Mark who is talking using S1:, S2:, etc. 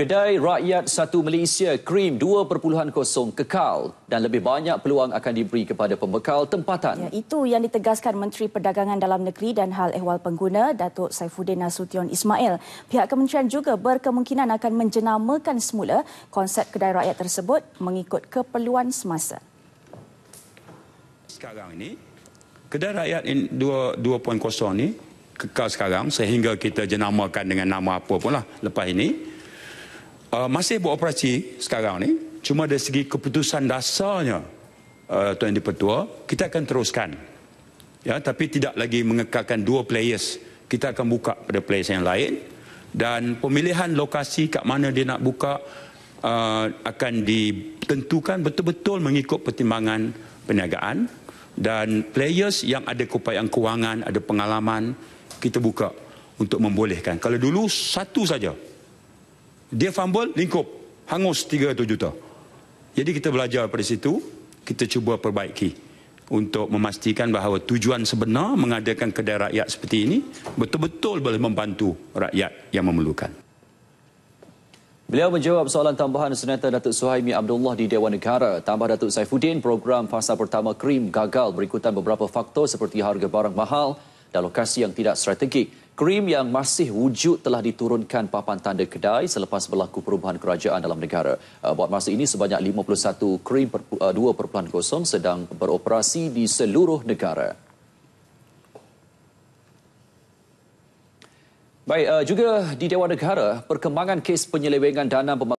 S1: Kedai Rakyat Satu Malaysia Krim 2.0 kekal dan lebih banyak peluang akan diberi kepada pembekal tempatan. Ya,
S2: itu yang ditegaskan Menteri Perdagangan Dalam Negeri dan Hal Ehwal Pengguna Datuk Saifuddin Nasution Ismail. Pihak kementerian juga berkemungkinan akan menjenamakan semula konsep kedai rakyat tersebut mengikut keperluan semasa.
S3: Sekarang ini, kedai rakyat 2.0 ini kekal sekarang sehingga kita jenamakan dengan nama apa pun lah lepas ini uh, masih buat operasi sekarang ni cuma dari segi keputusan dasarnya uh, Tuan Di Pertua kita akan teruskan ya tapi tidak lagi mengekalkan dua players kita akan buka pada players yang lain dan pemilihan lokasi kat mana dia nak buka uh, akan ditentukan betul-betul mengikut pertimbangan perniagaan dan players yang ada keupayaan kewangan, ada pengalaman kita buka untuk membolehkan. Kalau dulu satu saja dia fumble lingkup hangus 3.7 juta jadi kita belajar pada situ kita cuba perbaiki untuk memastikan bahawa tujuan sebenar mengadakan kedai rakyat seperti ini betul-betul boleh membantu rakyat yang memerlukan.
S1: Beliau menjawab soalan tambahan Senator Datuk Suhaimi Abdullah di Dewan Negara. Tambah Datuk Saifuddin, program fasa pertama KRIM gagal berikutan beberapa faktor seperti harga barang mahal dan lokasi yang tidak strategik. Krim yang masih wujud telah diturunkan papan tanda kedai selepas berlaku perubahan kerajaan dalam negara. Uh, buat masa ini sebanyak 51 krim 2.0 uh, sedang beroperasi di seluruh negara. Baik, uh, juga di Dewan Negara, perkembangan kes penyelewengan dana pembangunan